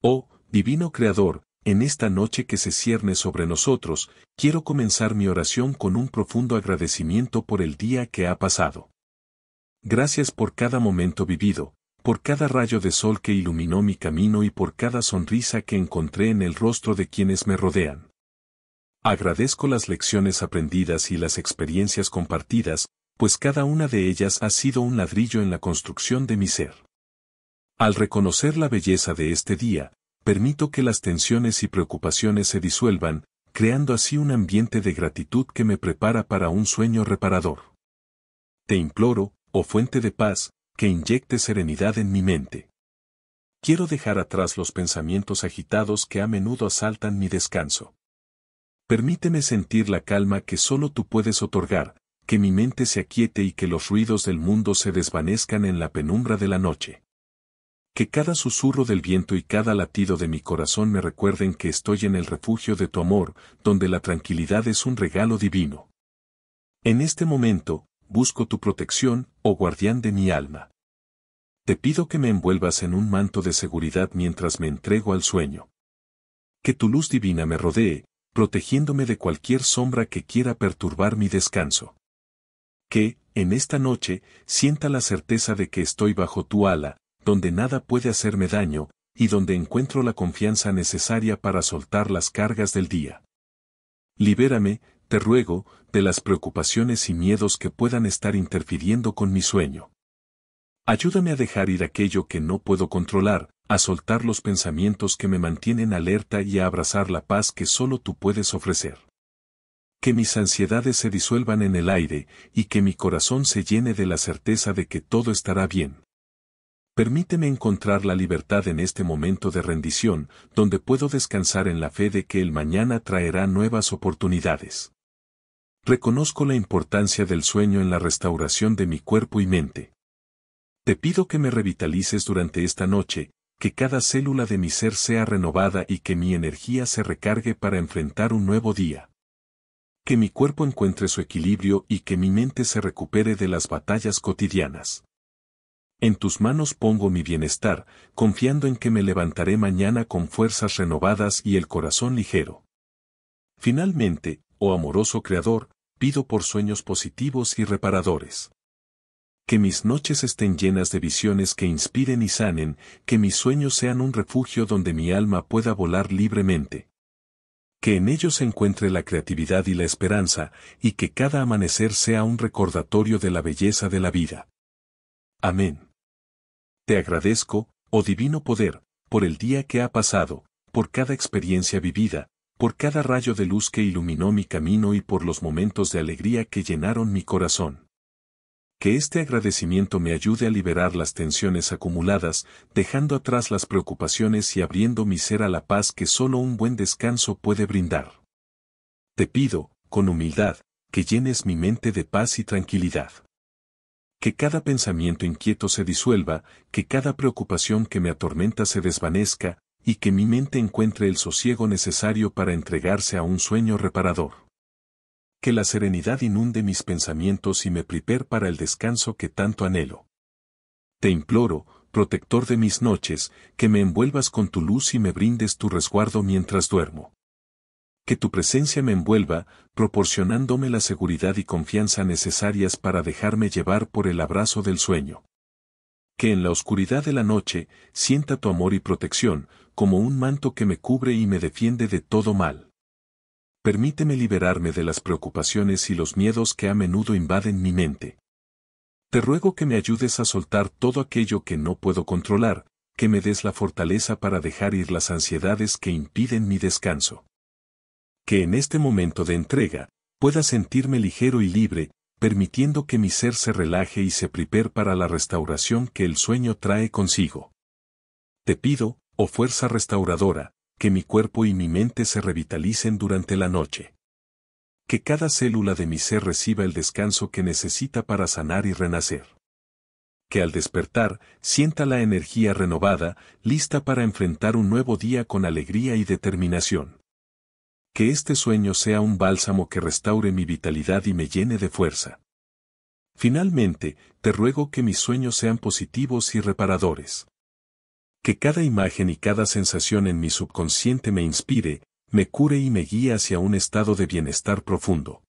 Oh, Divino Creador, en esta noche que se cierne sobre nosotros, quiero comenzar mi oración con un profundo agradecimiento por el día que ha pasado. Gracias por cada momento vivido, por cada rayo de sol que iluminó mi camino y por cada sonrisa que encontré en el rostro de quienes me rodean. Agradezco las lecciones aprendidas y las experiencias compartidas, pues cada una de ellas ha sido un ladrillo en la construcción de mi ser. Al reconocer la belleza de este día, permito que las tensiones y preocupaciones se disuelvan, creando así un ambiente de gratitud que me prepara para un sueño reparador. Te imploro, oh fuente de paz, que inyecte serenidad en mi mente. Quiero dejar atrás los pensamientos agitados que a menudo asaltan mi descanso. Permíteme sentir la calma que solo tú puedes otorgar, que mi mente se aquiete y que los ruidos del mundo se desvanezcan en la penumbra de la noche que cada susurro del viento y cada latido de mi corazón me recuerden que estoy en el refugio de tu amor, donde la tranquilidad es un regalo divino. En este momento, busco tu protección, oh guardián de mi alma. Te pido que me envuelvas en un manto de seguridad mientras me entrego al sueño. Que tu luz divina me rodee, protegiéndome de cualquier sombra que quiera perturbar mi descanso. Que, en esta noche, sienta la certeza de que estoy bajo tu ala, donde nada puede hacerme daño, y donde encuentro la confianza necesaria para soltar las cargas del día. Libérame, te ruego, de las preocupaciones y miedos que puedan estar interfiriendo con mi sueño. Ayúdame a dejar ir aquello que no puedo controlar, a soltar los pensamientos que me mantienen alerta y a abrazar la paz que solo tú puedes ofrecer. Que mis ansiedades se disuelvan en el aire y que mi corazón se llene de la certeza de que todo estará bien. Permíteme encontrar la libertad en este momento de rendición, donde puedo descansar en la fe de que el mañana traerá nuevas oportunidades. Reconozco la importancia del sueño en la restauración de mi cuerpo y mente. Te pido que me revitalices durante esta noche, que cada célula de mi ser sea renovada y que mi energía se recargue para enfrentar un nuevo día. Que mi cuerpo encuentre su equilibrio y que mi mente se recupere de las batallas cotidianas. En tus manos pongo mi bienestar, confiando en que me levantaré mañana con fuerzas renovadas y el corazón ligero. Finalmente, oh amoroso Creador, pido por sueños positivos y reparadores. Que mis noches estén llenas de visiones que inspiren y sanen, que mis sueños sean un refugio donde mi alma pueda volar libremente. Que en ellos se encuentre la creatividad y la esperanza, y que cada amanecer sea un recordatorio de la belleza de la vida. Amén. Te agradezco, oh divino poder, por el día que ha pasado, por cada experiencia vivida, por cada rayo de luz que iluminó mi camino y por los momentos de alegría que llenaron mi corazón. Que este agradecimiento me ayude a liberar las tensiones acumuladas, dejando atrás las preocupaciones y abriendo mi ser a la paz que solo un buen descanso puede brindar. Te pido, con humildad, que llenes mi mente de paz y tranquilidad que cada pensamiento inquieto se disuelva, que cada preocupación que me atormenta se desvanezca, y que mi mente encuentre el sosiego necesario para entregarse a un sueño reparador. Que la serenidad inunde mis pensamientos y me prepare para el descanso que tanto anhelo. Te imploro, protector de mis noches, que me envuelvas con tu luz y me brindes tu resguardo mientras duermo que tu presencia me envuelva, proporcionándome la seguridad y confianza necesarias para dejarme llevar por el abrazo del sueño. Que en la oscuridad de la noche sienta tu amor y protección, como un manto que me cubre y me defiende de todo mal. Permíteme liberarme de las preocupaciones y los miedos que a menudo invaden mi mente. Te ruego que me ayudes a soltar todo aquello que no puedo controlar, que me des la fortaleza para dejar ir las ansiedades que impiden mi descanso que en este momento de entrega, pueda sentirme ligero y libre, permitiendo que mi ser se relaje y se prepare para la restauración que el sueño trae consigo. Te pido, oh fuerza restauradora, que mi cuerpo y mi mente se revitalicen durante la noche. Que cada célula de mi ser reciba el descanso que necesita para sanar y renacer. Que al despertar sienta la energía renovada, lista para enfrentar un nuevo día con alegría y determinación que este sueño sea un bálsamo que restaure mi vitalidad y me llene de fuerza. Finalmente, te ruego que mis sueños sean positivos y reparadores. Que cada imagen y cada sensación en mi subconsciente me inspire, me cure y me guíe hacia un estado de bienestar profundo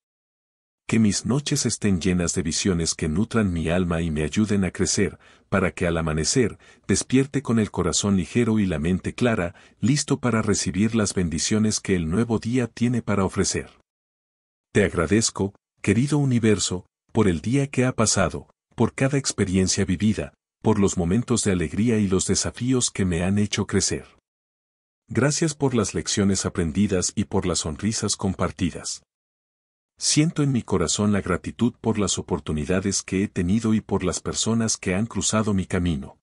que mis noches estén llenas de visiones que nutran mi alma y me ayuden a crecer, para que al amanecer despierte con el corazón ligero y la mente clara, listo para recibir las bendiciones que el nuevo día tiene para ofrecer. Te agradezco, querido universo, por el día que ha pasado, por cada experiencia vivida, por los momentos de alegría y los desafíos que me han hecho crecer. Gracias por las lecciones aprendidas y por las sonrisas compartidas. Siento en mi corazón la gratitud por las oportunidades que he tenido y por las personas que han cruzado mi camino.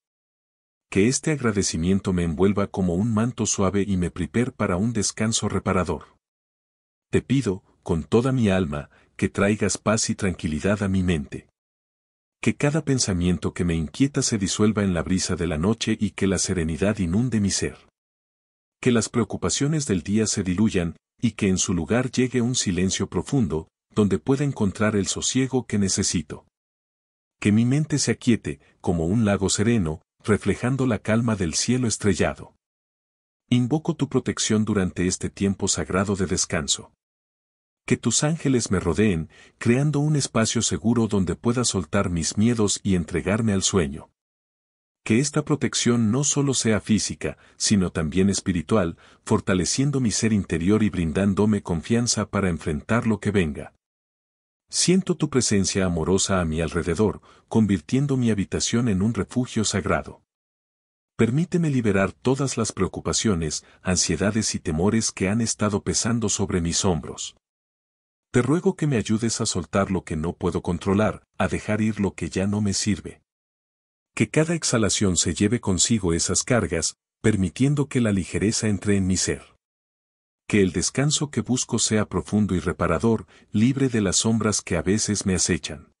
Que este agradecimiento me envuelva como un manto suave y me prepare para un descanso reparador. Te pido, con toda mi alma, que traigas paz y tranquilidad a mi mente. Que cada pensamiento que me inquieta se disuelva en la brisa de la noche y que la serenidad inunde mi ser. Que las preocupaciones del día se diluyan y que en su lugar llegue un silencio profundo, donde pueda encontrar el sosiego que necesito. Que mi mente se aquiete, como un lago sereno, reflejando la calma del cielo estrellado. Invoco tu protección durante este tiempo sagrado de descanso. Que tus ángeles me rodeen, creando un espacio seguro donde pueda soltar mis miedos y entregarme al sueño que esta protección no solo sea física, sino también espiritual, fortaleciendo mi ser interior y brindándome confianza para enfrentar lo que venga. Siento tu presencia amorosa a mi alrededor, convirtiendo mi habitación en un refugio sagrado. Permíteme liberar todas las preocupaciones, ansiedades y temores que han estado pesando sobre mis hombros. Te ruego que me ayudes a soltar lo que no puedo controlar, a dejar ir lo que ya no me sirve que cada exhalación se lleve consigo esas cargas, permitiendo que la ligereza entre en mi ser. Que el descanso que busco sea profundo y reparador, libre de las sombras que a veces me acechan.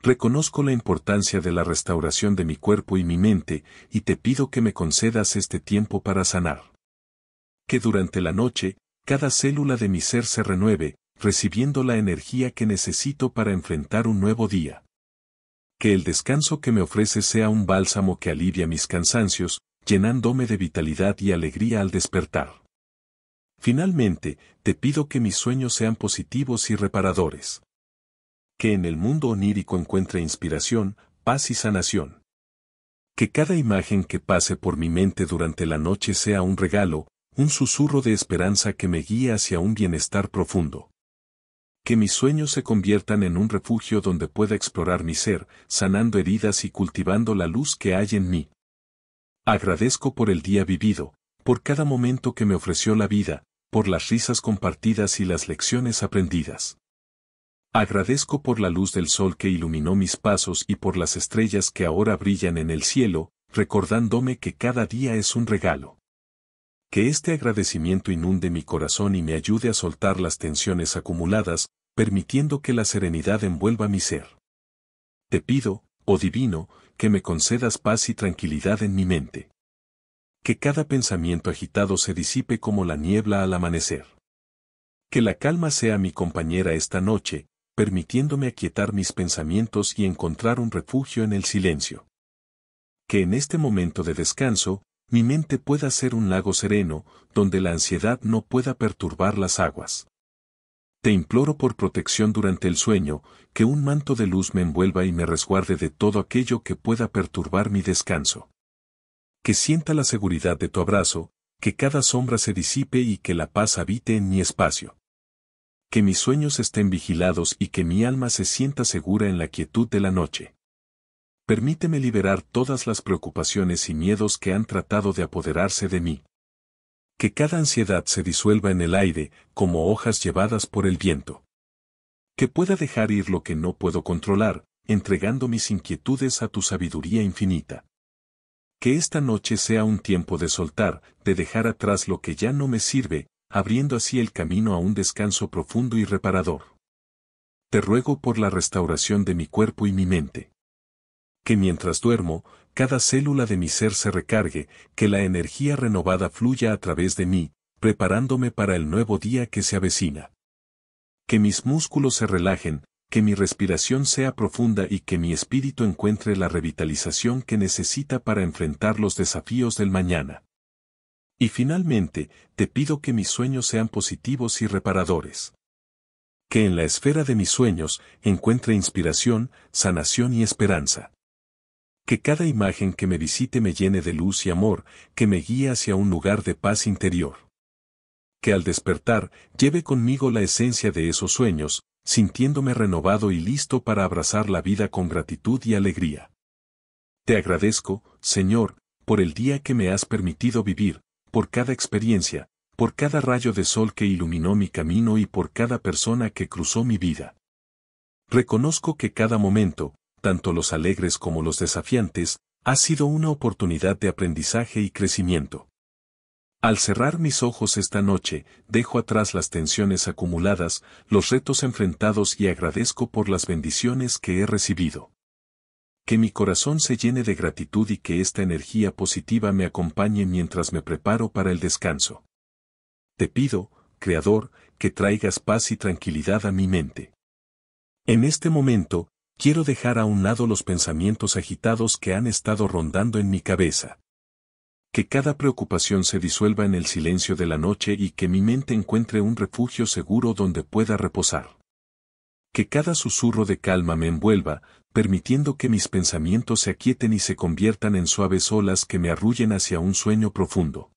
Reconozco la importancia de la restauración de mi cuerpo y mi mente, y te pido que me concedas este tiempo para sanar. Que durante la noche, cada célula de mi ser se renueve, recibiendo la energía que necesito para enfrentar un nuevo día que el descanso que me ofrece sea un bálsamo que alivia mis cansancios, llenándome de vitalidad y alegría al despertar. Finalmente, te pido que mis sueños sean positivos y reparadores. Que en el mundo onírico encuentre inspiración, paz y sanación. Que cada imagen que pase por mi mente durante la noche sea un regalo, un susurro de esperanza que me guíe hacia un bienestar profundo que mis sueños se conviertan en un refugio donde pueda explorar mi ser, sanando heridas y cultivando la luz que hay en mí. Agradezco por el día vivido, por cada momento que me ofreció la vida, por las risas compartidas y las lecciones aprendidas. Agradezco por la luz del sol que iluminó mis pasos y por las estrellas que ahora brillan en el cielo, recordándome que cada día es un regalo que este agradecimiento inunde mi corazón y me ayude a soltar las tensiones acumuladas, permitiendo que la serenidad envuelva mi ser. Te pido, oh divino, que me concedas paz y tranquilidad en mi mente. Que cada pensamiento agitado se disipe como la niebla al amanecer. Que la calma sea mi compañera esta noche, permitiéndome aquietar mis pensamientos y encontrar un refugio en el silencio. Que en este momento de descanso, mi mente pueda ser un lago sereno, donde la ansiedad no pueda perturbar las aguas. Te imploro por protección durante el sueño, que un manto de luz me envuelva y me resguarde de todo aquello que pueda perturbar mi descanso. Que sienta la seguridad de tu abrazo, que cada sombra se disipe y que la paz habite en mi espacio. Que mis sueños estén vigilados y que mi alma se sienta segura en la quietud de la noche permíteme liberar todas las preocupaciones y miedos que han tratado de apoderarse de mí. Que cada ansiedad se disuelva en el aire, como hojas llevadas por el viento. Que pueda dejar ir lo que no puedo controlar, entregando mis inquietudes a tu sabiduría infinita. Que esta noche sea un tiempo de soltar, de dejar atrás lo que ya no me sirve, abriendo así el camino a un descanso profundo y reparador. Te ruego por la restauración de mi cuerpo y mi mente que mientras duermo, cada célula de mi ser se recargue, que la energía renovada fluya a través de mí, preparándome para el nuevo día que se avecina. Que mis músculos se relajen, que mi respiración sea profunda y que mi espíritu encuentre la revitalización que necesita para enfrentar los desafíos del mañana. Y finalmente, te pido que mis sueños sean positivos y reparadores. Que en la esfera de mis sueños encuentre inspiración, sanación y esperanza que cada imagen que me visite me llene de luz y amor, que me guíe hacia un lugar de paz interior. Que al despertar lleve conmigo la esencia de esos sueños, sintiéndome renovado y listo para abrazar la vida con gratitud y alegría. Te agradezco, Señor, por el día que me has permitido vivir, por cada experiencia, por cada rayo de sol que iluminó mi camino y por cada persona que cruzó mi vida. Reconozco que cada momento, tanto los alegres como los desafiantes, ha sido una oportunidad de aprendizaje y crecimiento. Al cerrar mis ojos esta noche, dejo atrás las tensiones acumuladas, los retos enfrentados y agradezco por las bendiciones que he recibido. Que mi corazón se llene de gratitud y que esta energía positiva me acompañe mientras me preparo para el descanso. Te pido, Creador, que traigas paz y tranquilidad a mi mente. En este momento, Quiero dejar a un lado los pensamientos agitados que han estado rondando en mi cabeza. Que cada preocupación se disuelva en el silencio de la noche y que mi mente encuentre un refugio seguro donde pueda reposar. Que cada susurro de calma me envuelva, permitiendo que mis pensamientos se aquieten y se conviertan en suaves olas que me arrullen hacia un sueño profundo.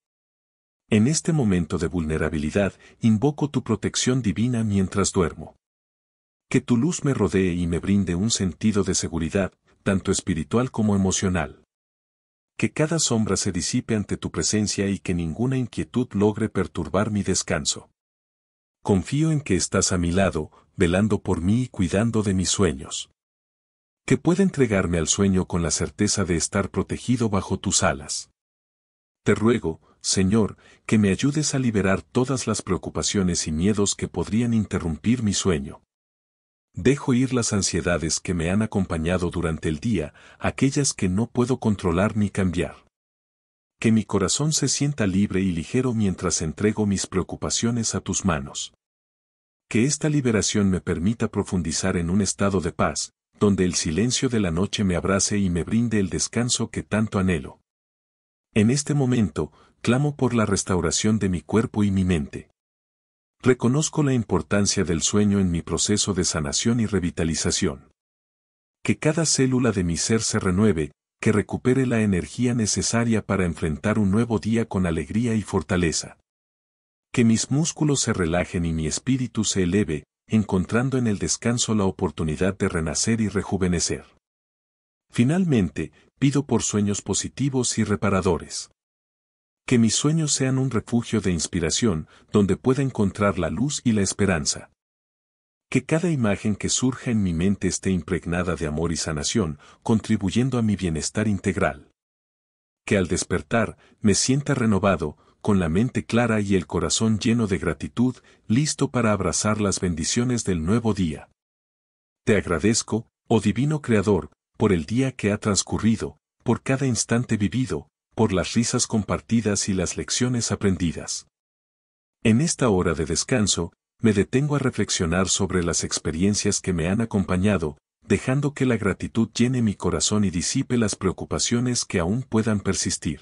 En este momento de vulnerabilidad, invoco tu protección divina mientras duermo. Que tu luz me rodee y me brinde un sentido de seguridad, tanto espiritual como emocional. Que cada sombra se disipe ante tu presencia y que ninguna inquietud logre perturbar mi descanso. Confío en que estás a mi lado, velando por mí y cuidando de mis sueños. Que pueda entregarme al sueño con la certeza de estar protegido bajo tus alas. Te ruego, Señor, que me ayudes a liberar todas las preocupaciones y miedos que podrían interrumpir mi sueño. Dejo ir las ansiedades que me han acompañado durante el día, aquellas que no puedo controlar ni cambiar. Que mi corazón se sienta libre y ligero mientras entrego mis preocupaciones a tus manos. Que esta liberación me permita profundizar en un estado de paz, donde el silencio de la noche me abrace y me brinde el descanso que tanto anhelo. En este momento, clamo por la restauración de mi cuerpo y mi mente. Reconozco la importancia del sueño en mi proceso de sanación y revitalización. Que cada célula de mi ser se renueve, que recupere la energía necesaria para enfrentar un nuevo día con alegría y fortaleza. Que mis músculos se relajen y mi espíritu se eleve, encontrando en el descanso la oportunidad de renacer y rejuvenecer. Finalmente, pido por sueños positivos y reparadores. Que mis sueños sean un refugio de inspiración donde pueda encontrar la luz y la esperanza. Que cada imagen que surja en mi mente esté impregnada de amor y sanación, contribuyendo a mi bienestar integral. Que al despertar me sienta renovado, con la mente clara y el corazón lleno de gratitud, listo para abrazar las bendiciones del nuevo día. Te agradezco, oh Divino Creador, por el día que ha transcurrido, por cada instante vivido, por las risas compartidas y las lecciones aprendidas. En esta hora de descanso, me detengo a reflexionar sobre las experiencias que me han acompañado, dejando que la gratitud llene mi corazón y disipe las preocupaciones que aún puedan persistir.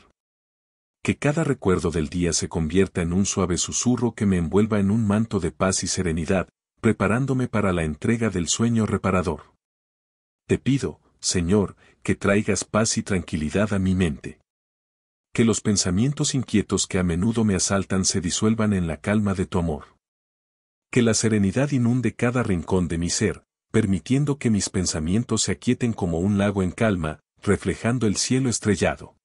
Que cada recuerdo del día se convierta en un suave susurro que me envuelva en un manto de paz y serenidad, preparándome para la entrega del sueño reparador. Te pido, Señor, que traigas paz y tranquilidad a mi mente que los pensamientos inquietos que a menudo me asaltan se disuelvan en la calma de tu amor. Que la serenidad inunde cada rincón de mi ser, permitiendo que mis pensamientos se aquieten como un lago en calma, reflejando el cielo estrellado.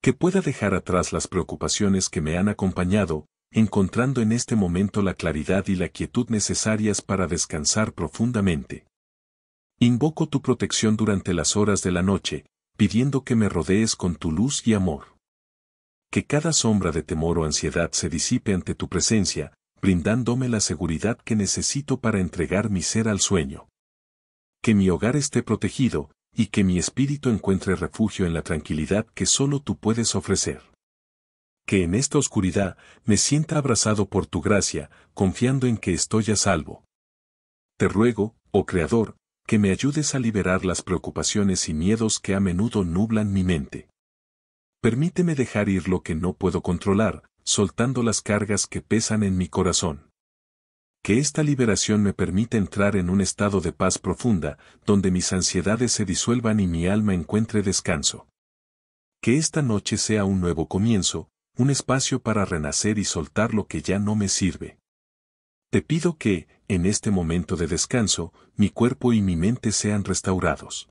Que pueda dejar atrás las preocupaciones que me han acompañado, encontrando en este momento la claridad y la quietud necesarias para descansar profundamente. Invoco tu protección durante las horas de la noche, pidiendo que me rodees con tu luz y amor que cada sombra de temor o ansiedad se disipe ante tu presencia, brindándome la seguridad que necesito para entregar mi ser al sueño. Que mi hogar esté protegido, y que mi espíritu encuentre refugio en la tranquilidad que solo tú puedes ofrecer. Que en esta oscuridad me sienta abrazado por tu gracia, confiando en que estoy a salvo. Te ruego, oh Creador, que me ayudes a liberar las preocupaciones y miedos que a menudo nublan mi mente. Permíteme dejar ir lo que no puedo controlar, soltando las cargas que pesan en mi corazón. Que esta liberación me permita entrar en un estado de paz profunda, donde mis ansiedades se disuelvan y mi alma encuentre descanso. Que esta noche sea un nuevo comienzo, un espacio para renacer y soltar lo que ya no me sirve. Te pido que, en este momento de descanso, mi cuerpo y mi mente sean restaurados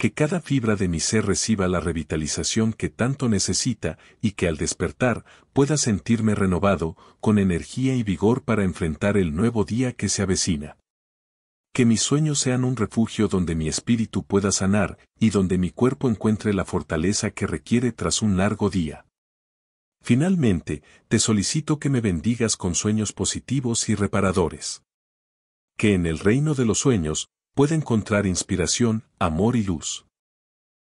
que cada fibra de mi ser reciba la revitalización que tanto necesita y que al despertar pueda sentirme renovado, con energía y vigor para enfrentar el nuevo día que se avecina. Que mis sueños sean un refugio donde mi espíritu pueda sanar y donde mi cuerpo encuentre la fortaleza que requiere tras un largo día. Finalmente, te solicito que me bendigas con sueños positivos y reparadores. Que en el reino de los sueños pueda encontrar inspiración, amor y luz.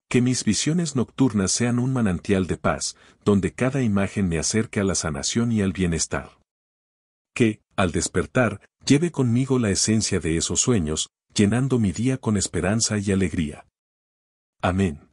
Que mis visiones nocturnas sean un manantial de paz, donde cada imagen me acerque a la sanación y al bienestar. Que, al despertar, lleve conmigo la esencia de esos sueños, llenando mi día con esperanza y alegría. Amén.